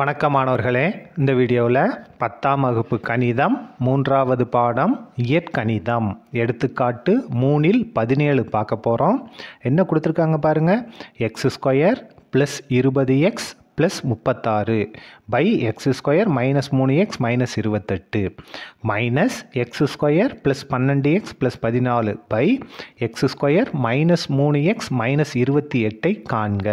வணக்கமானவர்களே இந்த வீடியோவில் பத்தாம் வகுப்பு கணிதம் மூன்றாவது பாடம் இயற்கணிதம் எடுத்துக்காட்டு மூணில் பதினேழு பார்க்க போகிறோம் என்ன கொடுத்துருக்காங்க பாருங்கள் எக்ஸ் ஸ்கொயர் ப்ளஸ் இருபது எக்ஸ் ப்ளஸ் முப்பத்தாறு பை எக்ஸ் ஸ்கொயர் மைனஸ் மூணு எக்ஸ் மைனஸ் இருபத்தெட்டு மைனஸ் எக்ஸ் ஸ்கொயர் ப்ளஸ் பன்னெண்டு எக்ஸ் ப்ளஸ் பதினாலு பை எக்ஸ் ஸ்கொயர் மைனஸ் மூணு எக்ஸ் மைனஸ் இருபத்தி எட்டை காண்க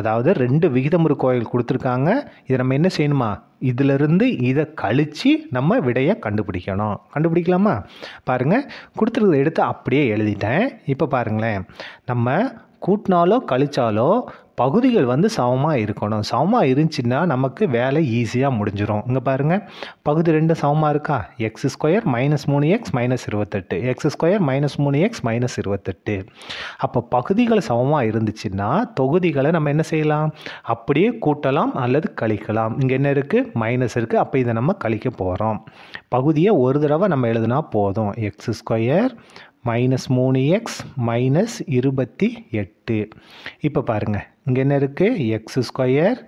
அதாவது ரெண்டு விகிதமுறு கோயில் கொடுத்துருக்காங்க இதை நம்ம என்ன செய்யணுமா இதிலிருந்து இதை கழித்து நம்ம விடையை கண்டுபிடிக்கணும் கண்டுபிடிக்கலாமா பாருங்கள் கொடுத்துருக்கத எடுத்து அப்படியே எழுதிட்டேன் இப்போ பாருங்களேன் நம்ம கூட்டினாலோ கழிச்சாலோ பகுதிகள் வந்து சமமாக இருக்கணும் சமமாக இருந்துச்சுன்னா நமக்கு வேலை ஈஸியாக முடிஞ்சிடும் இங்கே பாருங்கள் பகுதி ரெண்டு சமமாக இருக்கா எக்ஸ் ஸ்கொயர் மைனஸ் மூணு எக்ஸ் மைனஸ் இருபத்தெட்டு எக்ஸ் ஸ்கொயர் மைனஸ் மூணு எக்ஸ் மைனஸ் இருபத்தெட்டு அப்போ பகுதிகள் சமமாக இருந்துச்சுன்னா தொகுதிகளை நம்ம என்ன செய்யலாம் அப்படியே கூட்டலாம் அல்லது கழிக்கலாம் இங்கே என்ன இருக்குது மைனஸ் இருக்குது அப்போ இதை நம்ம கழிக்க போகிறோம் பகுதியை ஒரு தடவை நம்ம எழுதுனா போதும் எக்ஸ் ஸ்கொயர் மைனஸ் மூணு எக்ஸ் மைனஸ் இருபத்தி எட்டு இப்போ பாருங்கள் இங்கே என்ன இருக்குது எக்ஸ் ஸ்கொயர்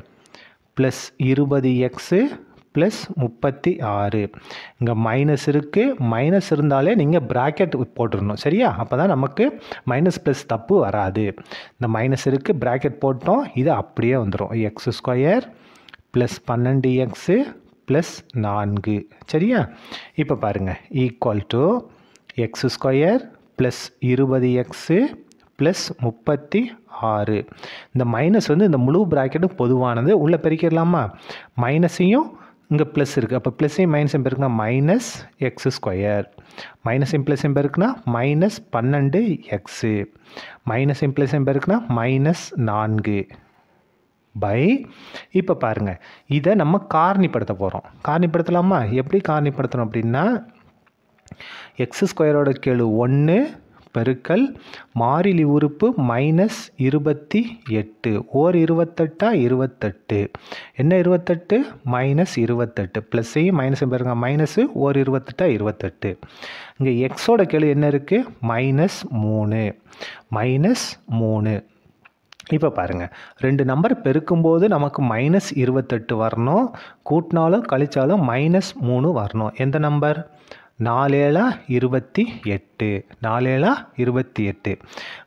ப்ளஸ் இருபது எக்ஸு ப்ளஸ் முப்பத்தி ஆறு இங்கே மைனஸ் இருக்குது மைனஸ் இருந்தாலே நீங்கள் ப்ராக்கெட் போட்டுடணும் சரியா அப்போ தான் நமக்கு மைனஸ் ப்ளஸ் தப்பு வராது இந்த மைனஸ் இருக்குது ப்ராக்கெட் போட்டோம் இது அப்படியே வந்துடும் எக்ஸ் ஸ்கொயர் ப்ளஸ் பன்னெண்டு எக்ஸு ப்ளஸ் நான்கு சரியா இப்போ பாருங்கள் equal to x square plus இருபது எக்ஸு ப்ளஸ் முப்பத்தி ஆறு இந்த மைனஸ் வந்து இந்த முழு ப்ராக்கெட்டும் பொதுவானது உள்ளே பெருக்கிடலாமா மைனஸையும் இங்கே ப்ளஸ் இருக்குது அப்போ ப்ளஸ்ஸையும் மைனஸையும் பெருக்குனா மைனஸ் எக்ஸ் ஸ்கொயர் மைனஸையும் ப்ளஸ்ஸையும் பெருக்குனா மைனஸ் பன்னெண்டு எக்ஸு மைனஸையும் ப்ளஸ்ஸையும் பெருக்குனா மைனஸ் நான்கு பை இப்போ பாருங்கள் இதை நம்ம காரணிப்படுத்த போகிறோம் காரணிப்படுத்தலாமா எப்படி காரணிப்படுத்தணும் அப்படின்னா எக்ஸ் ஸ்கொயரோட கெழு ஒன்று பெருக்கல் மாறிலி உறுப்பு மைனஸ் இருபத்தி எட்டு ஓர் இருபத்தெட்டா இருபத்தெட்டு என்ன இருபத்தெட்டு மைனஸ் இருபத்தெட்டு ப்ளஸ்ஸையும் மைனஸையும் பாருங்க மைனஸு ஓர் இருபத்தெட்டா இருபத்தெட்டு இங்கே எக்ஸோட கேள்வி என்ன இருக்குது மைனஸ் மூணு மைனஸ் மூணு இப்போ பாருங்கள் ரெண்டு நம்பர் பெருக்கும்போது நமக்கு மைனஸ் இருபத்தெட்டு வரணும் கூட்டினாலும் கழித்தாலும் மைனஸ் மூணு வரணும் எந்த நம்பர் நாலேழா இருபத்தி எட்டு நாலேழா இருபத்தி எட்டு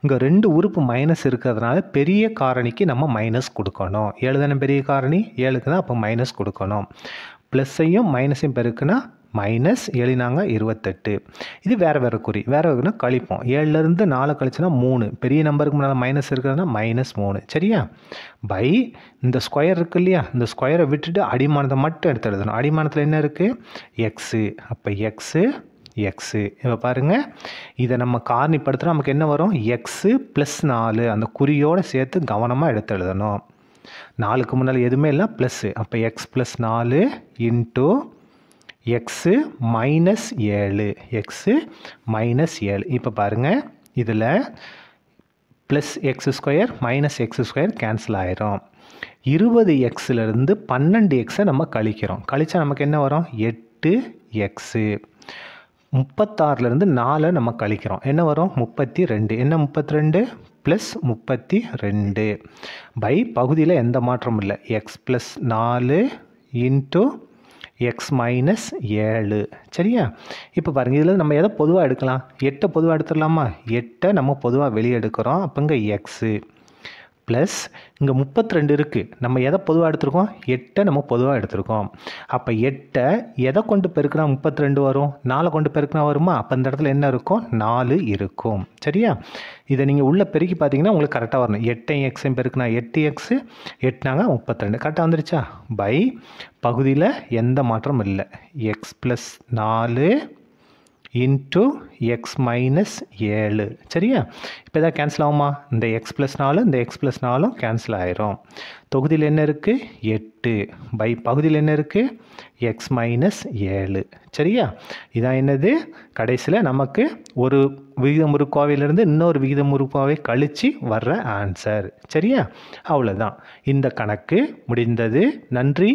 இங்கே ரெண்டு உறுப்பு மைனஸ் இருக்கிறதுனால பெரிய காரணிக்கு நம்ம மைனஸ் கொடுக்கணும் ஏழு தானே பெரிய காரணி ஏழுக்கு தான் அப்போ மைனஸ் கொடுக்கணும் ப்ளஸ்ஸையும் மைனஸையும் பெருக்குன்னா மைனஸ் ஏழினாங்க இருபத்தெட்டு இது வேறு வேறு குறி வேறு வேறுனா கழிப்போம் ஏழுலேருந்து நாலு கழிச்சுனா மூணு பெரிய நம்பருக்கு முன்னால் மைனஸ் இருக்கிறதுனா மைனஸ் மூணு சரியா பை இந்த ஸ்கொயர் இருக்குது இல்லையா இந்த ஸ்கொயரை விட்டுட்டு அடிமானத்தை மட்டும் எடுத்து எழுதணும் அடிமானத்தில் என்ன இருக்குது எக்ஸு அப்போ எக்ஸு எக்ஸு இப்போ பாருங்கள் இதை நம்ம காரணிப்படுத்தினா நமக்கு என்ன வரும் எக்ஸு ப்ளஸ் நாலு அந்த குறியோடு சேர்த்து கவனமாக எடுத்து எழுதணும் நாலுக்கு முன்னால் எதுவுமே இல்லை ப்ளஸ்ஸு அப்போ எக்ஸ் ப்ளஸ் நாலு இன்ட்டு எக்ஸு மைனஸ் ஏழு எக்ஸு மைனஸ் ஏழு இப்போ பாருங்கள் இதில் plus x square minus x square cancel ஆயிரும் இருபது எக்ஸிலிருந்து பன்னெண்டு எக்ஸை நம்ம கழிக்கிறோம் கழித்தா நமக்கு என்ன வரும் எட்டு எக்ஸு முப்பத்தாறுலேருந்து நாலை நம்ம கழிக்கிறோம் என்ன வரும் முப்பத்தி ரெண்டு என்ன முப்பத்தி ரெண்டு ப்ளஸ் முப்பத்தி ரெண்டு பை பகுதியில் எந்த மாற்றமும் இல்லை எக்ஸ் ப்ளஸ் நாலு இன்ட்டு எக்ஸ் மைனஸ் ஏழு சரியா இப்போ பாருங்கள் இதில் நம்ம எதை பொதுவாக எடுக்கலாம் எட்டை பொதுவாக எடுத்துடலாமா எட்டை நம்ம பொதுவாக வெளியே எடுக்கிறோம் அப்போங்க எக்ஸு ப்ளஸ் இங்கே முப்பத்தி ரெண்டு இருக்குது நம்ம எதை பொதுவாக எடுத்திருக்கோம் எட்டை நம்ம பொதுவாக எடுத்திருக்கோம் அப்போ எட்டை எதை கொண்டு பெருக்கினா முப்பத்தி ரெண்டு வரும் நாலை கொண்டு பெருக்கினா வருமா அப்போ இந்த இடத்துல என்ன இருக்கும் நாலு இருக்கும் சரியா இதை நீங்கள் உள்ளே பெருக்கி பார்த்தீங்கன்னா உங்களுக்கு கரெக்டாக வரணும் எட்டையும் எக்ஸையும் பெருக்கினா எட்டு எக்ஸு எட்டுனாங்க முப்பத்தி ரெண்டு கரெக்டாக வந்துருச்சா பை பகுதியில் எந்த மாற்றமும் இல்லை எக்ஸ் ப்ளஸ் நாலு இன்ட்டு எக்ஸ் மைனஸ் ஏழு சரியா இப்போ எதாவது கேன்சல் ஆகுமா இந்த எக்ஸ் ப்ளஸ் நாலு இந்த எக்ஸ் ப்ளஸ் நாலும் கேன்சல் ஆயிரும் தொகுதியில் என்ன இருக்குது எட்டு பை பகுதியில் என்ன இருக்குது எக்ஸ் மைனஸ் ஏழு சரியா இதான் என்னது கடைசியில் நமக்கு ஒரு விகிதம் ஒரு இன்னொரு விகிதம் ஒரு கழித்து வர்ற ஆன்சர் சரியா அவ்வளோதான் இந்த கணக்கு முடிந்தது நன்றி